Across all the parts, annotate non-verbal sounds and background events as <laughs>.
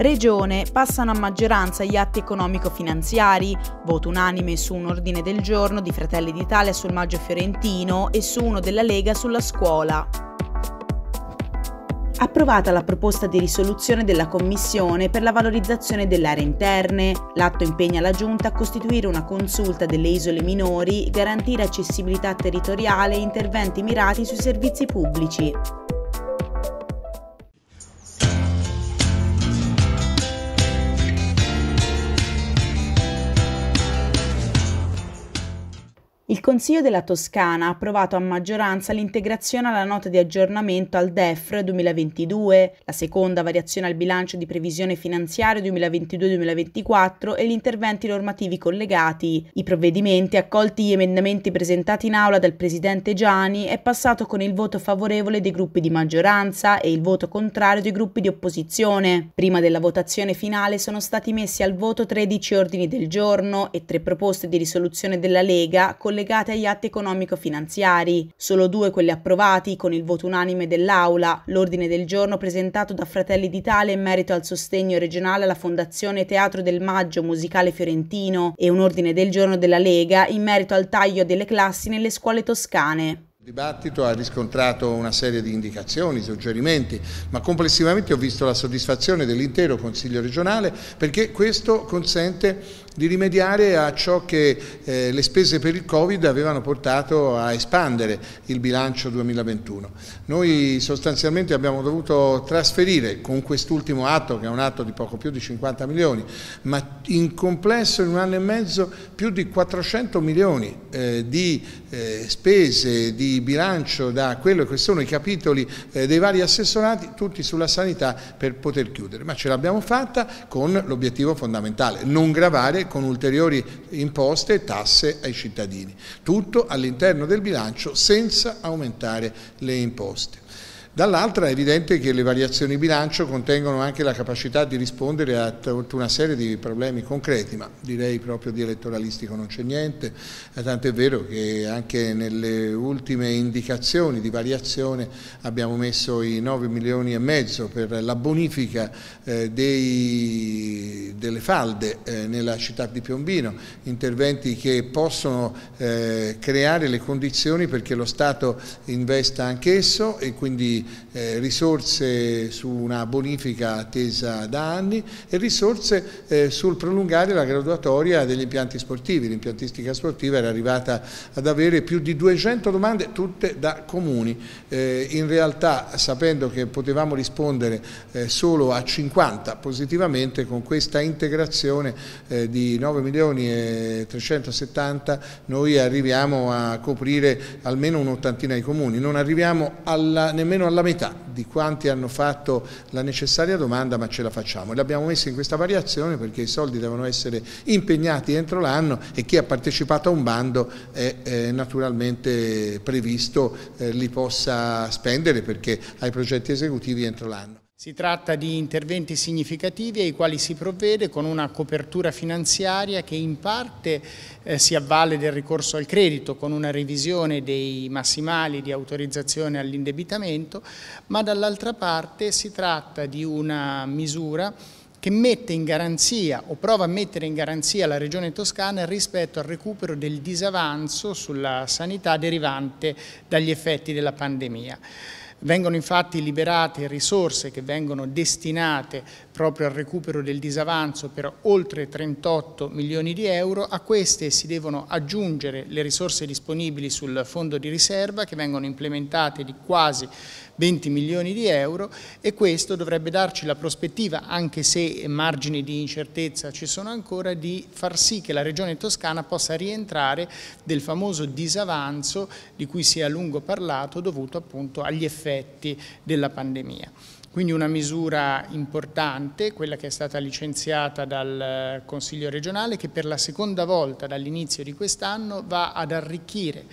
Regione passano a maggioranza gli atti economico-finanziari, voto unanime su un ordine del giorno di Fratelli d'Italia sul Maggio Fiorentino e su uno della Lega sulla scuola. Approvata la proposta di risoluzione della Commissione per la valorizzazione delle aree interne, l'atto impegna la Giunta a costituire una consulta delle isole minori, garantire accessibilità territoriale e interventi mirati sui servizi pubblici. Il Consiglio della Toscana ha approvato a maggioranza l'integrazione alla nota di aggiornamento al DEFR 2022, la seconda variazione al bilancio di previsione finanziaria 2022-2024 e gli interventi normativi collegati. I provvedimenti, accolti gli emendamenti presentati in aula dal Presidente Gianni, è passato con il voto favorevole dei gruppi di maggioranza e il voto contrario dei gruppi di opposizione. Prima della votazione finale sono stati messi al voto 13 ordini del giorno e tre proposte di risoluzione della Lega con le legate agli atti economico-finanziari, solo due quelli approvati con il voto unanime dell'Aula, l'ordine del giorno presentato da Fratelli d'Italia in merito al sostegno regionale alla Fondazione Teatro del Maggio Musicale Fiorentino e un ordine del giorno della Lega in merito al taglio delle classi nelle scuole toscane. Il dibattito ha riscontrato una serie di indicazioni, suggerimenti, ma complessivamente ho visto la soddisfazione dell'intero Consiglio regionale perché questo consente di rimediare a ciò che eh, le spese per il Covid avevano portato a espandere il bilancio 2021. Noi sostanzialmente abbiamo dovuto trasferire con quest'ultimo atto, che è un atto di poco più di 50 milioni, ma in complesso in un anno e mezzo più di 400 milioni eh, di eh, spese di bilancio da quello che sono i capitoli eh, dei vari assessorati, tutti sulla sanità per poter chiudere. Ma ce l'abbiamo fatta con l'obiettivo fondamentale, non gravare con ulteriori imposte e tasse ai cittadini. Tutto all'interno del bilancio senza aumentare le imposte. Dall'altra è evidente che le variazioni bilancio contengono anche la capacità di rispondere a tutta una serie di problemi concreti, ma direi proprio di elettoralistico non c'è niente, eh, tant'è vero che anche nelle ultime indicazioni di variazione abbiamo messo i 9 milioni e mezzo per la bonifica eh, dei, delle falde eh, nella città di Piombino, interventi che possono eh, creare le condizioni perché lo Stato investa anch'esso e quindi eh, risorse su una bonifica attesa da anni e risorse eh, sul prolungare la graduatoria degli impianti sportivi. L'impiantistica sportiva era arrivata ad avere più di 200 domande, tutte da comuni. Eh, in realtà, sapendo che potevamo rispondere eh, solo a 50 positivamente, con questa integrazione eh, di 9 milioni e 370 noi arriviamo a coprire almeno un'ottantina di comuni. Non arriviamo alla, nemmeno alla alla metà di quanti hanno fatto la necessaria domanda ma ce la facciamo. L'abbiamo messa in questa variazione perché i soldi devono essere impegnati entro l'anno e chi ha partecipato a un bando è, è naturalmente previsto eh, li possa spendere perché ha i progetti esecutivi entro l'anno. Si tratta di interventi significativi ai quali si provvede con una copertura finanziaria che in parte eh, si avvale del ricorso al credito con una revisione dei massimali di autorizzazione all'indebitamento, ma dall'altra parte si tratta di una misura che mette in garanzia o prova a mettere in garanzia la Regione Toscana rispetto al recupero del disavanzo sulla sanità derivante dagli effetti della pandemia. Vengono infatti liberate risorse che vengono destinate proprio al recupero del disavanzo per oltre 38 milioni di euro, a queste si devono aggiungere le risorse disponibili sul fondo di riserva che vengono implementate di quasi 20 milioni di euro e questo dovrebbe darci la prospettiva, anche se margini di incertezza ci sono ancora, di far sì che la regione toscana possa rientrare del famoso disavanzo di cui si è a lungo parlato dovuto appunto agli effetti della pandemia. Quindi una misura importante, quella che è stata licenziata dal eh, Consiglio regionale, che per la seconda volta dall'inizio di quest'anno va ad arricchire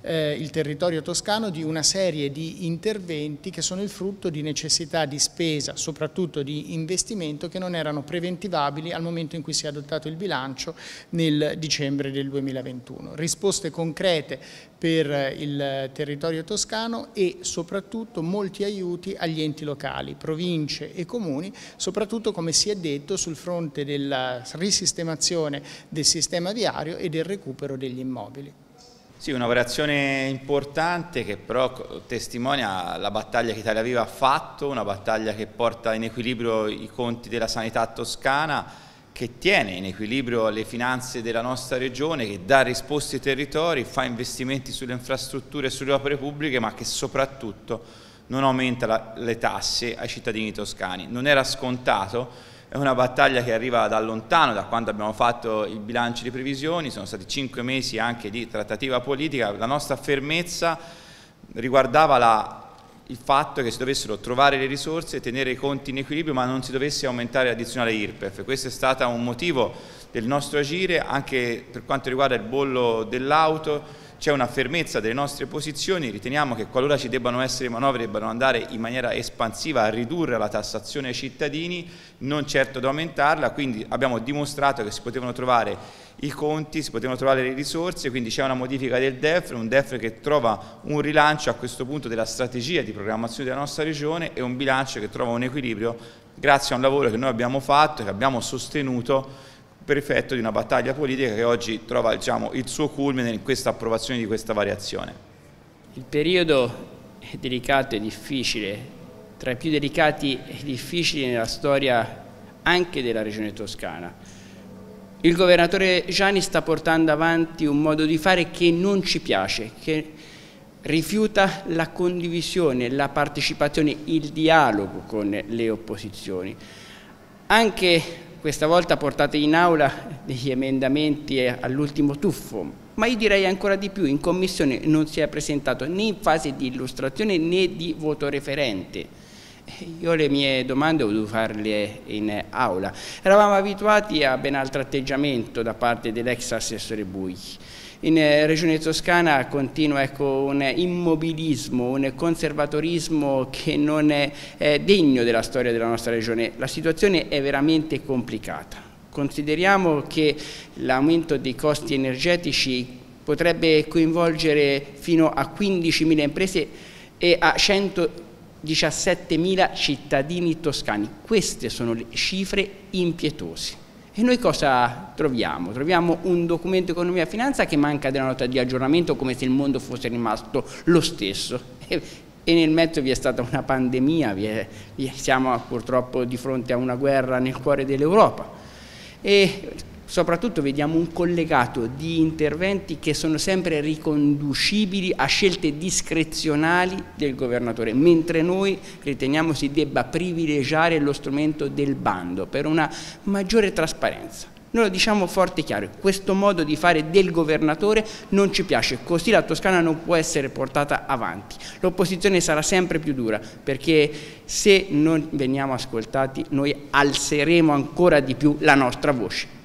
eh, il territorio toscano di una serie di interventi che sono il frutto di necessità di spesa, soprattutto di investimento, che non erano preventivabili al momento in cui si è adottato il bilancio nel dicembre del 2021. Risposte concrete per eh, il territorio toscano e soprattutto molti aiuti agli enti locali, province e comuni, soprattutto come si è detto sul fronte della risistemazione del sistema viario e del recupero degli immobili. Sì, un'operazione importante che però testimonia la battaglia che Italia Viva ha fatto, una battaglia che porta in equilibrio i conti della sanità toscana, che tiene in equilibrio le finanze della nostra regione, che dà risposte ai territori, fa investimenti sulle infrastrutture e sulle opere pubbliche, ma che soprattutto non aumenta la, le tasse ai cittadini toscani. Non era scontato è una battaglia che arriva da lontano, da quando abbiamo fatto il bilancio di previsioni, sono stati cinque mesi anche di trattativa politica, la nostra fermezza riguardava la il fatto che si dovessero trovare le risorse, tenere i conti in equilibrio, ma non si dovesse aumentare l'addizionale IRPEF. Questo è stato un motivo del nostro agire anche per quanto riguarda il bollo dell'auto c'è una fermezza delle nostre posizioni, riteniamo che qualora ci debbano essere manovre debbano andare in maniera espansiva a ridurre la tassazione ai cittadini, non certo ad aumentarla, quindi abbiamo dimostrato che si potevano trovare i conti, si potevano trovare le risorse, quindi c'è una modifica del DEF, un DEF che trova un rilancio a questo punto della strategia di programmazione della nostra regione e un bilancio che trova un equilibrio grazie a un lavoro che noi abbiamo fatto, e che abbiamo sostenuto prefetto di una battaglia politica che oggi trova diciamo, il suo culmine in questa approvazione di questa variazione. Il periodo è delicato e difficile, tra i più delicati e difficili nella storia anche della regione toscana. Il governatore Gianni sta portando avanti un modo di fare che non ci piace, che rifiuta la condivisione, la partecipazione, il dialogo con le opposizioni. Anche questa volta portate in aula degli emendamenti all'ultimo tuffo, ma io direi ancora di più, in commissione non si è presentato né in fase di illustrazione né di voto referente io le mie domande ho dovuto farle in aula. Eravamo abituati a ben altro atteggiamento da parte dell'ex assessore Buicchi. In eh, Regione Toscana continua ecco, un immobilismo, un conservatorismo che non è, è degno della storia della nostra Regione. La situazione è veramente complicata. Consideriamo che l'aumento dei costi energetici potrebbe coinvolgere fino a 15.000 imprese e a 100 17.000 cittadini toscani. Queste sono le cifre impietose. E noi cosa troviamo? Troviamo un documento economia e finanza che manca della nota di aggiornamento come se il mondo fosse rimasto lo stesso. <laughs> E, nel mezzo vi è stata una pandemia, vi è, vi siamo purtroppo di fronte a una guerra nel cuore dell'Europa. E soprattutto vediamo un collegato di interventi che sono sempre riconducibili a scelte discrezionali del governatore, mentre noi riteniamo si debba privilegiare lo strumento del bando per una maggiore trasparenza. Noi lo diciamo forte e chiaro, questo modo di fare del governatore non ci piace, così la Toscana non può essere portata avanti. L'opposizione sarà sempre più dura perché se non veniamo ascoltati noi alzeremo ancora di più la nostra voce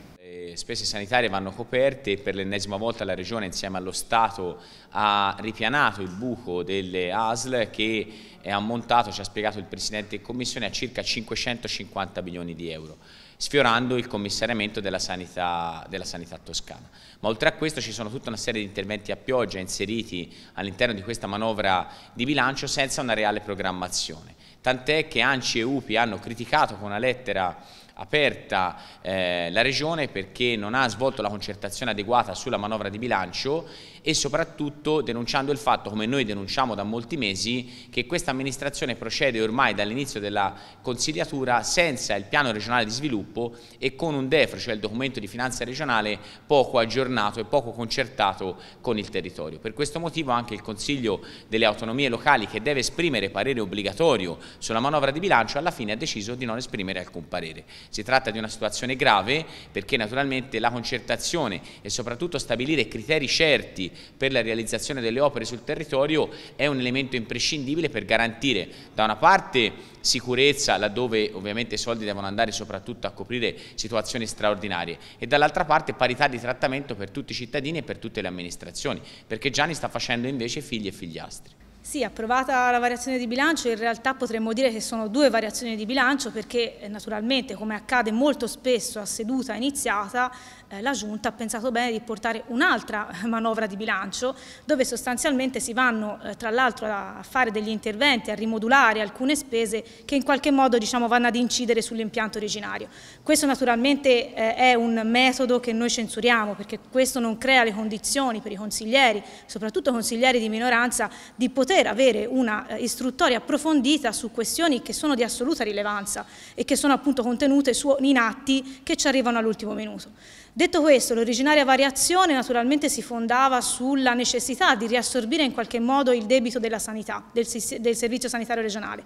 spese sanitarie vanno coperte e per l'ennesima volta la Regione insieme allo Stato ha ripianato il buco delle ASL che è ammontato, ci ha spiegato il Presidente in Commissione, a circa 550 milioni di euro sfiorando il commissariamento della sanità, della sanità, toscana. Ma oltre a questo ci sono tutta una serie di interventi a pioggia inseriti all'interno di questa manovra di bilancio senza una reale programmazione. Tant'è che ANCI e UPI hanno criticato con una lettera aperta eh, la Regione perché non ha svolto la concertazione adeguata sulla manovra di bilancio e soprattutto denunciando il fatto, come noi denunciamo da molti mesi, che questa amministrazione procede ormai dall'inizio della consigliatura senza il piano regionale di sviluppo e con un DEFRE, cioè il documento di finanza regionale, poco aggiornato e poco concertato con il territorio. Per questo motivo anche il Consiglio delle autonomie locali che deve esprimere parere obbligatorio sulla manovra di bilancio alla fine ha deciso di non esprimere alcun parere. Si tratta di una situazione grave perché naturalmente la concertazione e soprattutto stabilire criteri certi per la realizzazione delle opere sul territorio è un elemento imprescindibile per garantire da una parte sicurezza laddove ovviamente i soldi devono andare soprattutto a coprire situazioni straordinarie e dall'altra parte parità di trattamento per tutti i cittadini e per tutte le amministrazioni perché Gianni sta facendo invece figli e figliastri. Sì, approvata la variazione di bilancio, in realtà potremmo dire che sono due variazioni di bilancio perché eh, naturalmente, come accade molto spesso a seduta iniziata, eh, la Giunta ha pensato bene di portare un'altra <laughs> manovra di bilancio dove sostanzialmente si vanno eh, tra l'altro a fare degli interventi, a rimodulare alcune spese che in qualche modo diciamo, vanno ad incidere sull'impianto originario. Questo naturalmente eh, è un metodo che noi censuriamo perché questo non crea le condizioni per i consiglieri, soprattutto consiglieri di minoranza, di poter avere una eh, istruttoria approfondita su questioni che sono di assoluta rilevanza e che sono appunto contenute su, in atti che ci arrivano all'ultimo minuto. Detto questo, l'originaria variazione naturalmente si fondava sulla necessità di riassorbire in qualche modo il debito della sanità, del, del servizio sanitario regionale.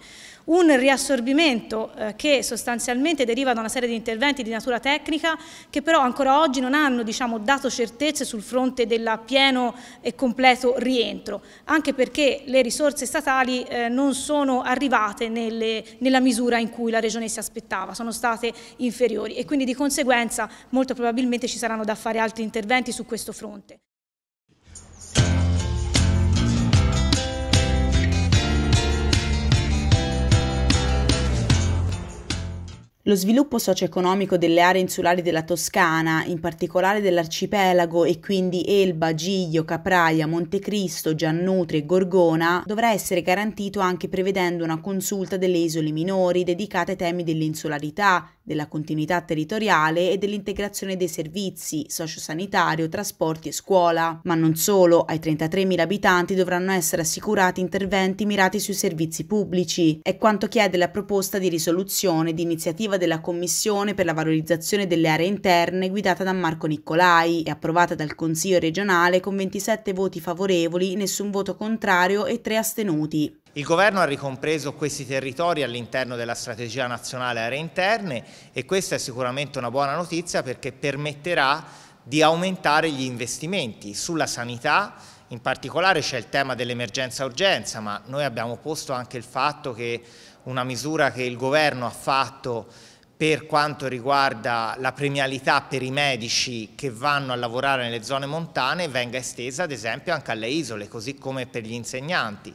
Un riassorbimento eh, che sostanzialmente deriva da una serie di interventi di natura tecnica che però ancora oggi non hanno diciamo, dato certezze sul fronte del pieno e completo rientro, anche perché le risorse statali eh, non sono arrivate nelle, nella misura in cui la Regione si aspettava, sono state inferiori e quindi di conseguenza molto probabilmente probabilmente ci saranno da fare altri interventi su questo fronte. Lo sviluppo socio-economico delle aree insulari della Toscana, in particolare dell'arcipelago e quindi Elba, Giglio, Capraia, Montecristo, Giannutri e Gorgona, dovrà essere garantito anche prevedendo una consulta delle isole minori dedicate ai temi dell'insularità, della continuità territoriale e dell'integrazione dei servizi sociosanitario, trasporti e scuola. Ma non solo, ai 33.000 abitanti dovranno essere assicurati interventi mirati sui servizi pubblici. È quanto chiede la proposta di risoluzione di iniziativa della Commissione per la valorizzazione delle aree interne guidata da Marco Niccolai e approvata dal Consiglio regionale con 27 voti favorevoli, nessun voto contrario e 3 astenuti. Il governo ha ricompreso questi territori all'interno della strategia nazionale aree interne e questa è sicuramente una buona notizia perché permetterà di aumentare gli investimenti sulla sanità, in particolare c'è il tema dell'emergenza-urgenza, ma noi abbiamo posto anche il fatto che una misura che il governo ha fatto per quanto riguarda la premialità per i medici che vanno a lavorare nelle zone montane venga estesa ad esempio anche alle isole, così come per gli insegnanti.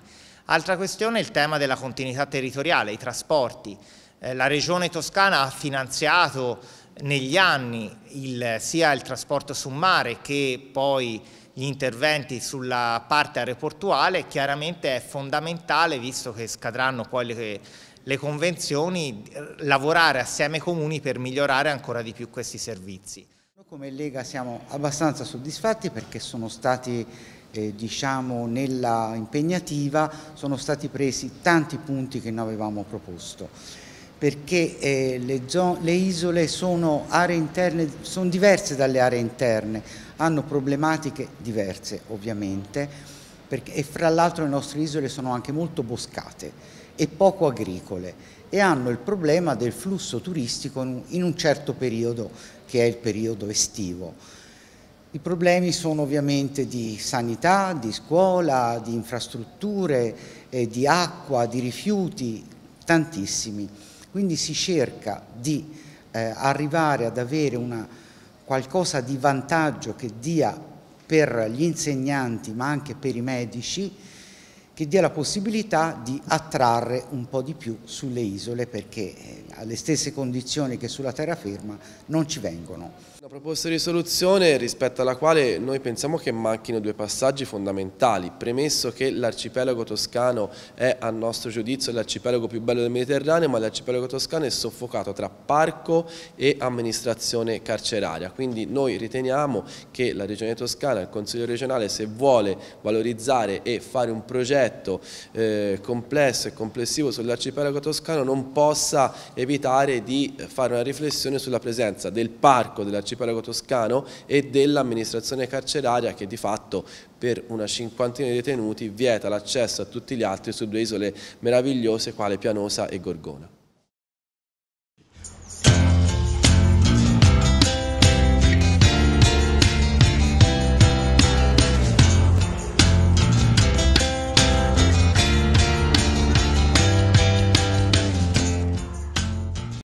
Altra questione è il tema della continuità territoriale, i trasporti. Eh, la regione toscana ha finanziato negli anni il, sia il trasporto su mare che poi gli interventi sulla parte aeroportuale, chiaramente è fondamentale, visto che scadranno poi le, le convenzioni, lavorare assieme ai comuni per migliorare ancora di più questi servizi. Noi come Lega siamo abbastanza soddisfatti perché sono stati eh, diciamo, nella impegnativa sono stati presi tanti punti che noi avevamo proposto perché eh, le, le, isole sono, interne, sono diverse dalle aree interne, hanno problematiche diverse ovviamente perché, e fra l'altro le nostre isole sono anche molto boscate e poco agricole e hanno il problema del flusso turistico in un certo periodo che è il periodo estivo i problemi sono ovviamente di sanità, di scuola, di infrastrutture, eh, di acqua, di rifiuti, tantissimi. Quindi si cerca di eh, arrivare ad avere una, qualcosa di vantaggio che dia per gli insegnanti ma anche per i medici, che dia la possibilità di attrarre un po' di più sulle isole perché eh, alle stesse condizioni che sulla terraferma non ci vengono proposta di risoluzione rispetto alla quale noi pensiamo che manchino due passaggi fondamentali, premesso che l'arcipelago toscano è a nostro giudizio l'arcipelago più bello del Mediterraneo, ma l'arcipelago toscano è soffocato tra parco e amministrazione carceraria, quindi noi riteniamo che la Regione Toscana, il Consiglio regionale se vuole valorizzare e fare un progetto eh, complesso e complessivo sull'arcipelago toscano non possa evitare di fare una riflessione sulla presenza del parco dell'arcipelago dell'arcipelago toscano e dell'amministrazione carceraria che di fatto per una cinquantina di detenuti vieta l'accesso a tutti gli altri su due isole meravigliose quale Pianosa e Gorgona.